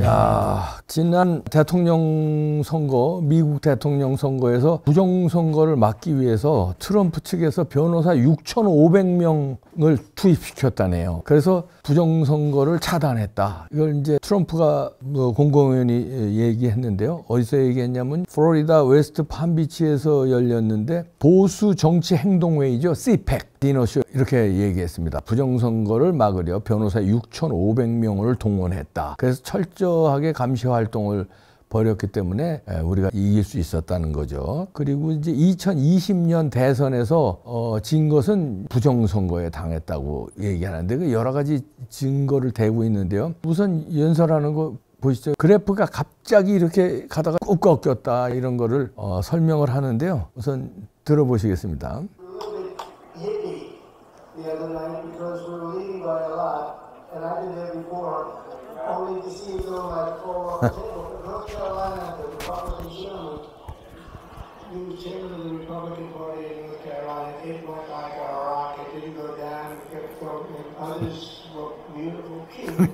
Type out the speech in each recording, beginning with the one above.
야, 지난 대통령 선거, 미국 대통령 선거에서 부정선거를 막기 위해서 트럼프 측에서 변호사 6,500명을 투입시켰다네요. 그래서 부정선거를 차단했다. 이걸 이제 트럼프가 뭐 공공연히 얘기했는데요. 어디서 얘기했냐면 플로리다 웨스트 팜비치에서 열렸는데 보수 정치 행동회의죠. CPEC. 디노쇼 이렇게 얘기했습니다. 부정선거를 막으려 변호사 6,500명을 동원했다. 그래서 철저하게 감시 활동을 벌였기 때문에 우리가 이길 수 있었다는 거죠. 그리고 이제 2020년 대선에서 어, 진 것은 부정선거에 당했다고 얘기하는데 그 여러 가지 증거를 대고 있는데요. 우선 연설하는 거 보시죠. 그래프가 갑자기 이렇게 가다가 꾹 꺾였다 이런 거를 어, 설명을 하는데요. 우선 들어보시겠습니다. the other night because we were leading by a lot, and I've been there before, only to see it go like fall off the table. North Carolina, the Republican chairman, new chairman of the Republican Party in North Carolina, it went like a rock. It didn't go down. It kept floating. And others were beautiful people.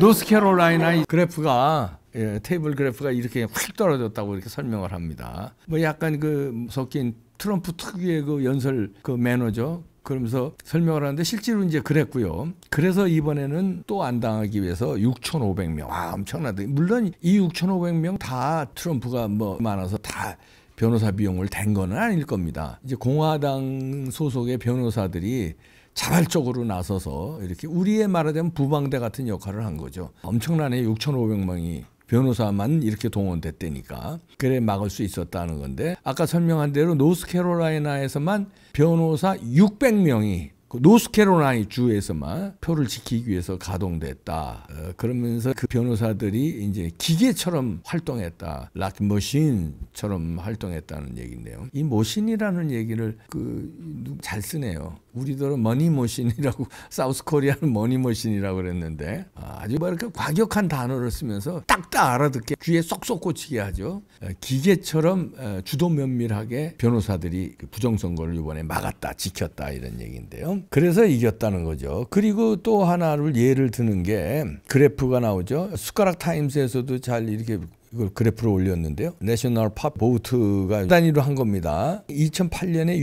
노스캐롤라이나 그래프가 예, 테이블 그래프가 이렇게 훅 떨어졌다고 이렇게 설명을 합니다. 뭐 약간 그 섞인 트럼프 특유의 그 연설 그 매너죠. 그러면서 설명을 하는데 실제로 이제 그랬고요. 그래서 이번에는 또 안 당하기 위해서 6,500명. 와, 엄청나다. 물론 이 6,500명 다 트럼프가 뭐 많아서 다 변호사 비용을 댄 거는 아닐 겁니다. 이제 공화당 소속의 변호사들이 자발적으로 나서서 이렇게 우리의 말하자면 부방대 같은 역할을 한 거죠. 엄청나네 6,500명이 변호사만 이렇게 동원됐다니까 그래 막을 수 있었다는 건데 아까 설명한 대로 노스캐롤라이나에서만 변호사 600명이 그 노스캐롤라이 주에서만 표를 지키기 위해서 가동됐다. 어, 그러면서 그 변호사들이 이제 기계처럼 활동했다. 락 머신처럼 활동했다는 얘기인데요. 이 머신이라는 얘기를 그잘 쓰네요. 우리들은 머니 머신이라고 사우스 코리아는 머니 머신이라고 그랬는데 아, 아주 뭐랄게 과격한 단어를 쓰면서 딱딱 알아듣게 귀에 쏙쏙 꽂히게 하죠. 어, 기계처럼 어, 주도 면밀하게 변호사들이 그 부정선거를 이번에 막았다 지켰다 이런 얘기인데요. 그래서 이겼다는 거죠. 그리고 또 하나를 예를 드는 게 그래프가 나오죠. 숟가락 타임스에서도 잘 이렇게 이걸 그래프로 올렸는데요. 내셔널 팝 보트가 단위로 한 겁니다. 2008년에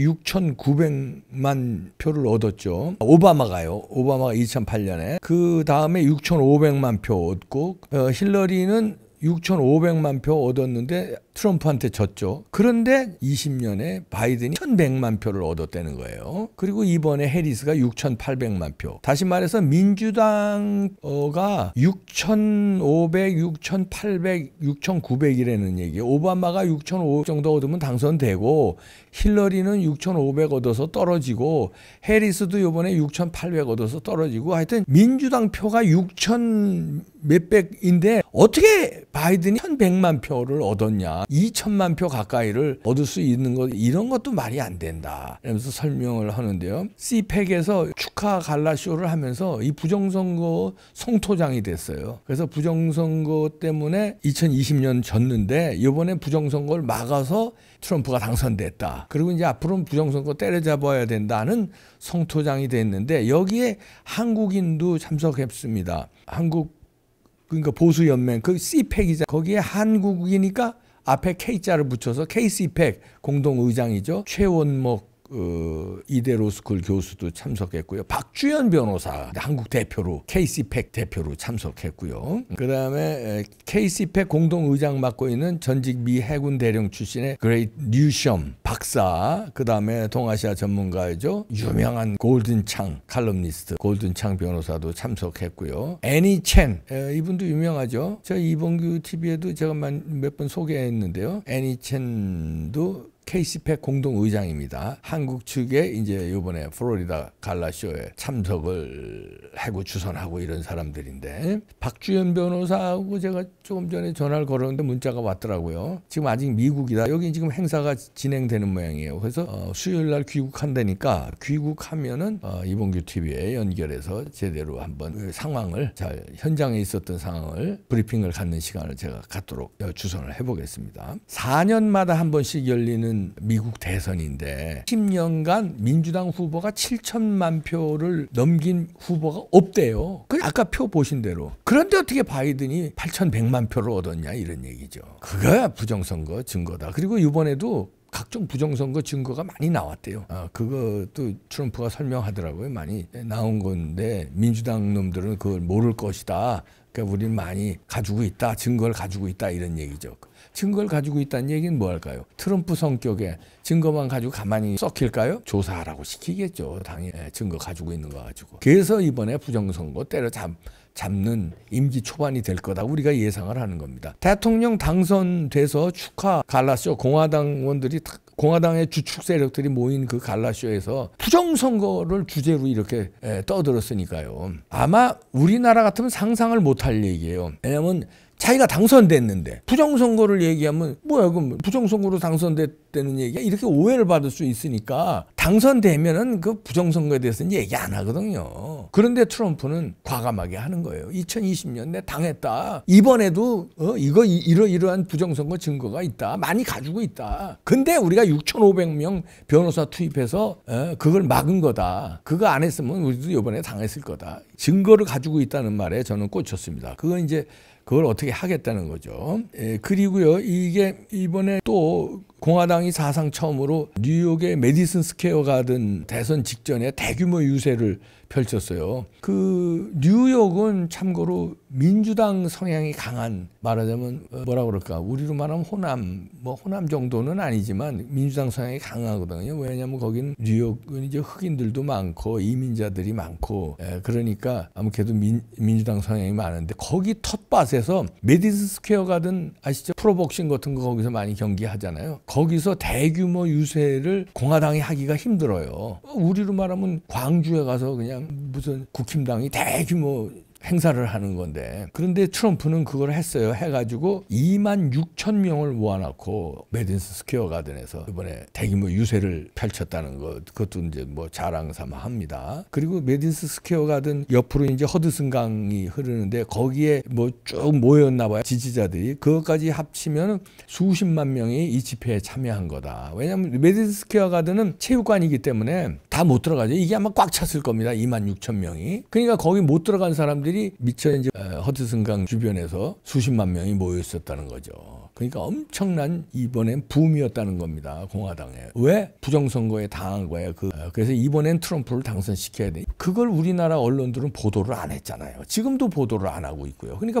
6,900만 표를 얻었죠. 오바마가요. 오바마가 2008년에 그 다음에 6,500만 표 얻고 어, 힐러리는 6,500만 표 얻었는데 트럼프한테 졌죠. 그런데 20년에 바이든이 1,100만 표를 얻었다는 거예요. 그리고 이번에 해리스가 6,800만 표. 다시 말해서 민주당가 6,500, 6,800, 6,900이라는 얘기예요. 오바마가 6,500 정도 얻으면 당선되고 힐러리는 6,500 얻어서 떨어지고 해리스도 이번에 6,800 얻어서 떨어지고 하여튼 민주당 표가 6,000 몇백인데 어떻게 바이든이 1100만 표를 얻었냐 2천만 표 가까이를 얻을 수 있는 것 이런 것도 말이 안 된다 이러면서 설명을 하는데요 CPEC에서 축하 갈라쇼를 하면서 이 부정선거 송토장이 됐어요 그래서 부정선거 때문에 2020년 졌는데 이번에 부정선거를 막아서 트럼프가 당선됐다 그리고 이제 앞으로는 부정선거 때려잡아야 된다는 송토장이 됐는데 여기에 한국인도 참석했습니다 한국 그러니까 보수 연맹 그 CPEC이자 거기에 한국이니까 앞에 K자를 붙여서 KCPEC 공동 의장이죠 최원목 그 이대 로스쿨 교수도 참석했고요. 박주현 변호사 한국 대표로 KC팩 대표로 참석했고요. 그다음에 KC팩 공동 의장 맡고 있는 전직 미 해군 대령 출신의 그레이트 뉴섬 박사, 그다음에 동아시아 전문가이죠. 유명한 골든창 칼럼니스트 골든창 변호사도 참석했고요. 애니 첸 이분도 유명하죠. 저 이봉규 TV에도 제가 몇 번 소개했는데요. 애니 첸도 케이시팩 공동 의장입니다. 한국 측에 이제 요번에 플로리다 갈라쇼에 참석을 하고 주선하고 이런 사람들인데 박주현 변호사하고 제가 조금 전에 전화를 걸었는데 문자가 왔더라고요. 지금 아직 미국이다. 여기 지금 행사가 진행되는 모양이에요. 그래서 어, 수요일 날 귀국한다니까 귀국하면은 어, 이봉규 TV에 연결해서 제대로 한번 그 상황을 잘 현장에 있었던 상황을 브리핑을 갖는 시간을 제가 갖도록 어, 주선을 해보겠습니다. 4년마다 한 번씩 열리는 미국 대선인데 10년간 민주당 후보가 7천만 표를 넘긴 후보가 없대요. 그 아까 표 보신 대로. 그런데 어떻게 바이든이 8,100만 표를 얻었냐 이런 얘기죠. 그거야 부정선거 증거다. 그리고 이번에도 각종 부정선거 증거가 많이 나왔대요. 아, 그것도 트럼프가 설명하더라고요. 많이 나온 건데 민주당 놈들은 그걸 모를 것이다. 그러니까 우리는 많이 가지고 있다. 증거를 가지고 있다. 이런 얘기죠. 증거를 가지고 있다는 얘기는 뭐할까요? 트럼프 성격에 증거만 가지고 가만히 썩힐까요? 조사하라고 시키겠죠. 당연히 예, 증거 가지고 있는 거 가지고. 그래서 이번에 부정선거 때려잡 잡는 임기 초반이 될 거다 우리가 예상을 하는 겁니다. 대통령 당선돼서 축하 갈라쇼 공화당 원들이 공화당의 주축 세력들이 모인 그 갈라쇼에서 부정선거를 주제로 이렇게 예, 떠들었으니까요. 아마 우리나라 같으면 상상을 못할 얘기예요. 왜냐하면 자기가 당선됐는데 부정선거를 얘기하면 뭐야 그럼 부정선거로 당선됐다는 얘기야 이렇게 오해를 받을 수 있으니까 당선되면은 그 부정선거에 대해서는 얘기 안 하거든요. 그런데 트럼프는 과감하게 하는 거예요. 2020년 내 당했다. 이번에도 어 이거 이러 이러한 부정선거 증거가 있다. 많이 가지고 있다. 근데 우리가 6,500명 변호사 투입해서 어 그걸 막은 거다. 그거 안 했으면 우리도 이번에 당했을 거다. 증거를 가지고 있다는 말에 저는 꽂혔습니다. 그건 이제 그걸 어떻게 하겠다는 거죠. 예, 그리고요, 이게 이번에 또 공화당이 사상 처음으로 뉴욕의 메디슨 스퀘어 가든 대선 직전에 대규모 유세를 펼쳤어요. 그 뉴욕은 참고로 민주당 성향이 강한 말하자면 어, 뭐라 그럴까 우리로 말하면 호남 뭐 호남 정도는 아니지만 민주당 성향이 강하거든요. 왜냐하면 거긴 뉴욕은 이제 흑인들도 많고 이민자들이 많고 에, 예, 그러니까 아무래도 민, 민주당 성향이 많은데 거기 텃밭에서 메디슨 스퀘어 가든 아시죠 프로복싱 같은 거 거기서 많이 경기하잖아요. 거기서 대규모 유세를 공화당이 하기가 힘들어요. 우리로 말하면 광주에 가서 그냥 뭐냐 무슨 국힘당이 대규모 행사를 하는 건데 그런데 트럼프는 그걸 했어요 해가지고 2만 6천 명을 모아놓고 메디슨 스퀘어 가든에서 이번에 대규모 유세를 펼쳤다는 것 그것도 이제 뭐 자랑삼아 합니다 그리고 메디슨 스퀘어 가든 옆으로 이제 허드슨강이 흐르는데 거기에 뭐 쭉 모였나 봐요 지지자들이 그것까지 합치면 수십만 명이 이 집회에 참여한 거다 왜냐하면 메디슨 스퀘어 가든은 체육관이기 때문에 다못 들어가죠. 이게 아마 꽉 찼을 겁니다. 2만 6천 명이. 그러니까 거기 못 들어간 사람들이 미처 이제 어, 허드슨강 주변에서 수십만 명이 모여 있었다는 거죠. 그러니까 엄청난 이번엔 붐이었다는 겁니다. 공화당에. 왜? 부정선거에 당한 거예요. 그, 어, 그래서 이번엔 트럼프를 당선시켜야 돼. 그걸 우리나라 언론들은 보도를 안 했잖아요. 지금도 보도를 안 하고 있고요. 그러니까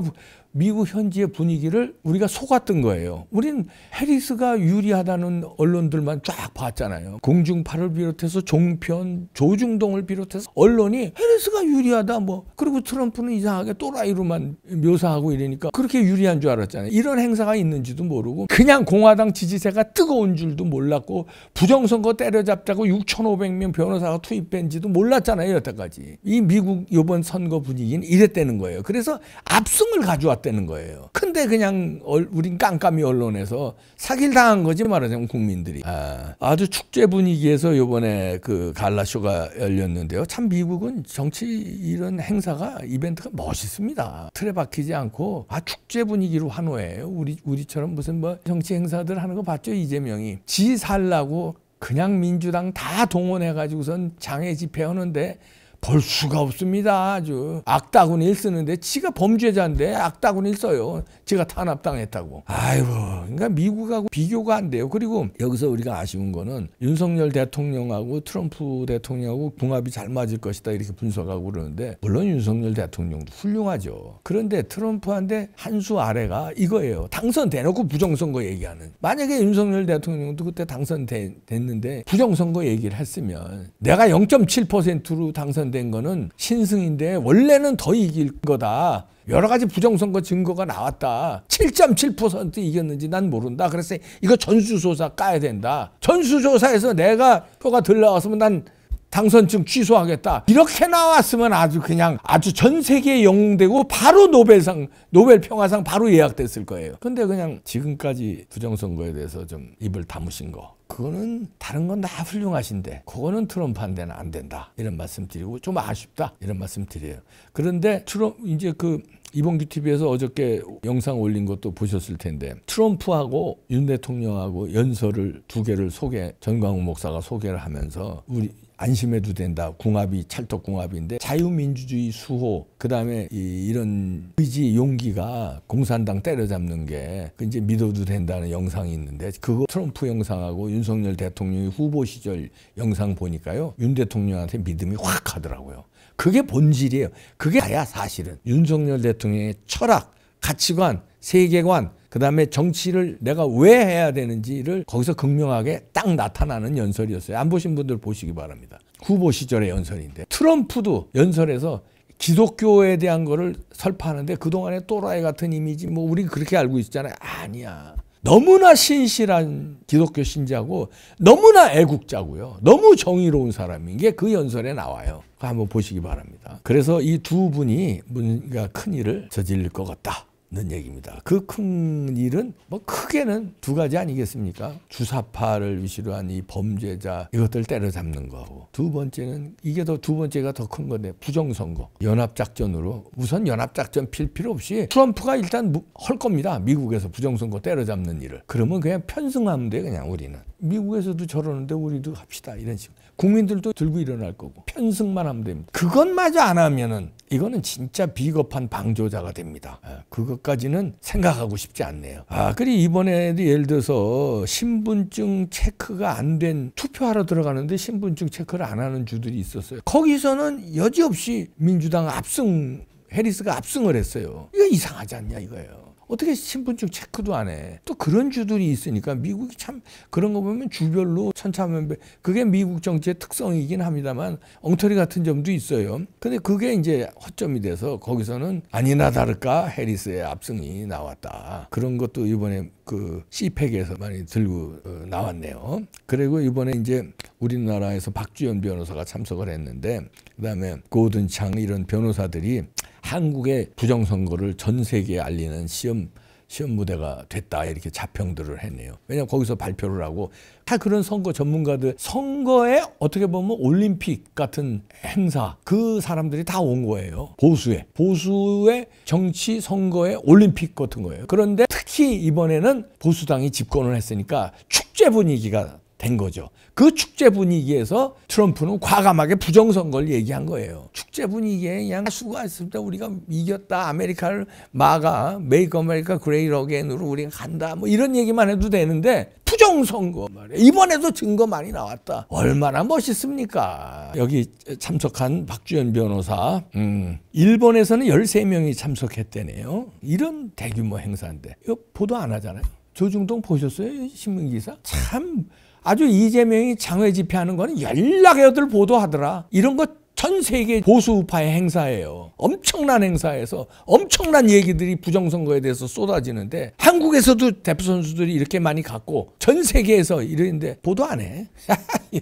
미국 현지의 분위기를 우리가 속았던 거예요. 우린 해리스가 유리하다는 언론들만 쫙 봤잖아요. 공중파를 비롯해서 종편, 조중동을 비롯해서 언론이 해리스가 유리하다 뭐 그리고 트럼프는 이상하게 또라이로만 묘사하고 이러니까 그렇게 유리한 줄 알았잖아요. 이런 행사가 있는 있는지도 모르고 그냥 공화당 지지세가 뜨거운 줄도 몰랐고 부정선거 때려잡자고 6,500명 변호사가 투입된지도 몰랐잖아요 여태까지 이 미국 이번 선거 분위기는 이랬다는 거예요 그래서 압승을 가져왔다는 거예요 근데 그냥 얼, 우린 깜깜이 언론에서 사기를 당한 거지 말하자면 국민들이 아, 아주 축제 분위기에서 요번에 그 갈라쇼가 열렸는데요 참 미국은 정치 이런 행사가 이벤트가 멋있습니다 틀에 박히지 않고 아 축제 분위기로 환호해요 우리 우리 우리처럼 무슨 뭐 정치 행사들 하는 거 봤죠 이재명이 지 살라고 그냥 민주당 다 동원해가지고선 장애 집회하는데 볼 수가 없습니다. 아주 악다군일 쓰는데 지가 범죄자인데 악다군니일 써요. 제가 탄압당했다고. 아이고 그러니까 미국하고 비교가 안 돼요. 그리고 여기서 우리가 아쉬운 거는 윤석열 대통령하고 트럼프 대통령하고 궁합이 잘 맞을 것이다 이렇게 분석하고 그러는데 물론 윤석열 대통령도 훌륭하죠. 그런데 트럼프한테 한 수 아래가 이거예요. 당선대놓고 부정선거 얘기하는. 만약에 윤석열 대통령도 그때 당선됐는데 부정선거 얘기를 했으면 내가 0.7%로 당선 관련된 거는 신승인데 원래는 더 이길 거다. 여러 가지 부정선거 증거가 나왔다. 7.7% 이겼는지 난 모른다. 그래서 이거 전수조사 까야 된다. 전수조사에서 내가 표가 덜 나왔으면 난 당선증 취소하겠다. 이렇게 나왔으면 아주 그냥 아주 전 세계에 영웅되고 바로 노벨상, 노벨 평화상 바로 예약됐을 거예요. 근데 그냥 지금까지 부정선거에 대해서 좀 입을 다무신 거. 그거는 다른 건 다 훌륭하신데 그거는 트럼프한테는 안 된다 이런 말씀드리고 좀 아쉽다 이런 말씀드려요. 그런데 트럼 프 이제 그 이봉규 TV에서 어저께 영상 올린 것도 보셨을 텐데 트럼프하고 윤 대통령하고 연설을 두 개를 소개 전광훈 목사가 소개를 하면서 우리 안심해도 된다. 궁합이 찰떡궁합인데 자유민주주의 수호 그다음에 이, 런 의지 용기가 공산당 때려잡는 게 그 이제 믿어도 된다는 영상이 있는데 그거 트럼프 영상하고 윤석열 대통령이 후보 시절 영상 보니까요. 윤 대통령한테 믿음이 확 가더라고요. 그게 본질이에요. 그게 다야 사실은 윤석열 대통령의 철학 가치관, 세계관, 그 다음에 정치를 내가 왜 해야 되는지를 거기서 극명하게 딱 나타나는 연설이었어요. 안 보신 분들 보시기 바랍니다. 후보 시절의 연설인데 트럼프도 연설에서 기독교에 대한 거를 설파하는데 그동안에 또라이 같은 이미지 뭐 우리 그렇게 알고 있잖아요. 아니야. 너무나 신실한 기독교 신자고 너무나 애국자고요. 너무 정의로운 사람인 게 그 연설에 나와요. 한번 보시기 바랍니다. 그래서 이 두 분이 뭔가 큰 일을 저질릴 것 같다. 는 얘기입니다. 그 큰 일은 뭐 크게는 두 가지 아니겠습니까? 주사파를 위시로 한 이 범죄자 이것들 때려잡는 거고 두 번째는 이게 더 두 번째가 더 큰 건데 부정선거 연합작전으로 우선 연합작전 필 필요 없이 트럼프가 일단 할 겁니다. 미국에서 부정선거 때려잡는 일을 그러면 그냥 편승하면 돼 그냥 우리는 미국에서도 저러는데 우리도 합시다 이런 식으로 국민들도 들고 일어날 거고 편승만 하면 됩니다. 그것마저 안 하면은 이거는 진짜 비겁한 방조자가 됩니다. 예, 그것까지는 생각하고 싶지 않네요. 아, 그리 그 이번에도 예를 들어서 신분증 체크가 안 된 투표하러 들어가는데 신분증 체크를 안 하는 주들이 있었어요. 거기서는 여지없이 민주당 압승 해리스가 압승을 했어요. 이거 이상하지 않냐 이거예요. 어떻게 신분증 체크도 안 해. 또 그런 주들이 있으니까 미국이 참 그런 거 보면 주별로 천차만별. 그게 미국 정치의 특성이긴 합니다만 엉터리 같은 점도 있어요. 근데 그게 이제 허점이 돼서 거기서는 아니나 다를까 해리스의 압승이 나왔다. 그런 것도 이번에 그 CPEC에서 많이 들고 어, 나왔네요. 그리고 이번에 이제 우리나라에서 박주연 변호사가 참석을 했는데 그다음에 고든창 이런 변호사들이 한국의 부정선거를 전 세계에 알리는 시험 시험 무대가 됐다 이렇게 자평들을 했네요. 왜냐 거기서 발표를 하고 다 그런 선거 전문가들 선거에 어떻게 보면 올림픽 같은 행사 그 사람들이 다 온 거예요. 보수에 보수의 정치 선거에 올림픽 같은 거예요. 그런데 특히 이번에는 보수당이 집권을 했으니까 축제 분위기가 된 거죠. 그 축제 분위기에서 트럼프는 과감하게 부정선거를 얘기한 거예요. 축제 분위기에 그냥 수고했을때 우리가 이겼다. 아메리카를 막아. 메이크 아메리카 그레이 어게인으로 우리가 간다. 뭐 이런 얘기만 해도 되는데 부정선거 말이에요. 이번에도 증거 많이 나왔다. 얼마나 멋있습니까? 여기 참석한 박주연 변호사. 음. 일본에서는 13명이 참석했대네요. 이런 대규모 행사인데. 이거 보도 안 하잖아요. 조중동 보셨어요? 신문기사? 참 아주 이재명이 장외 집회하는 거는 연락여들 보도하더라. 이런 거 전 세계 보수 우파의 행사예요. 엄청난 행사에서 엄청난 얘기들이 부정선거에 대해서 쏟아지는데 한국에서도 대표 선수들이 이렇게 많이 갔고 전 세계에서 이러는데 보도 안 해.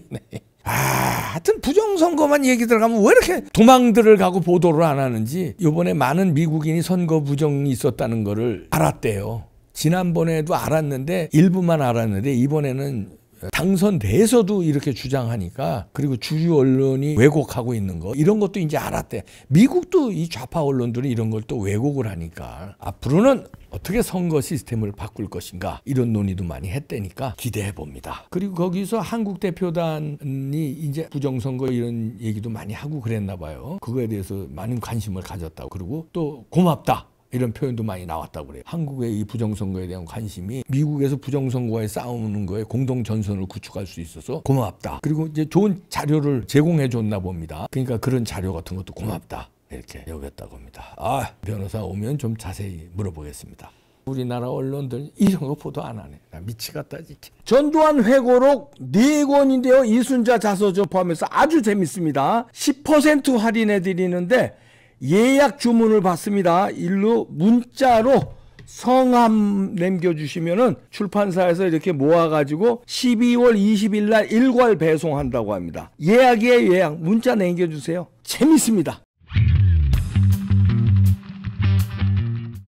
아, 하여튼 부정선거만 얘기 들어가면 왜 이렇게 도망들을 가고 보도를 안 하는지 요번에 많은 미국인이 선거 부정이 있었다는 거를 알았대요. 지난번에도 알았는데 일부만 알았는데 이번에는 당선돼서도 이렇게 주장하니까 그리고 주류 언론이 왜곡하고 있는 거 이런 것도 이제 알았대. 미국도 이 좌파 언론들은 이런 걸 또 왜곡을 하니까 앞으로는 어떻게 선거 시스템을 바꿀 것인가 이런 논의도 많이 했대니까 기대해 봅니다. 그리고 거기서 한국 대표단이 이제 부정선거 이런 얘기도 많이 하고 그랬나 봐요. 그거에 대해서 많은 관심을 가졌다고 그리고 또 고맙다. 이런 표현도 많이 나왔다고 그래요. 한국의 이 부정선거에 대한 관심이 미국에서 부정선거에 싸우는 거에 공동 전선을 구축할 수 있어서 고맙다. 그리고 이제 좋은 자료를 제공해 줬나 봅니다. 그러니까 그런 자료 같은 것도 고맙다. 이렇게 여겼다고 합니다. 아, 변호사 오면 좀 자세히 물어보겠습니다. 우리나라 언론들 이런 거 보도 안 하네. 나 미치겠다 진짜. 전두환 회고록 4권인데요. 이순자 자서전 포함해서 아주 재밌습니다. 10% 할인해 드리는데 예약 주문을 받습니다. 일로 문자로 성함 남겨주시면은 출판사에서 이렇게 모아가지고 12월 20일 날 일괄 배송한다고 합니다. 예약이에요, 예약. 문자 남겨주세요. 재밌습니다.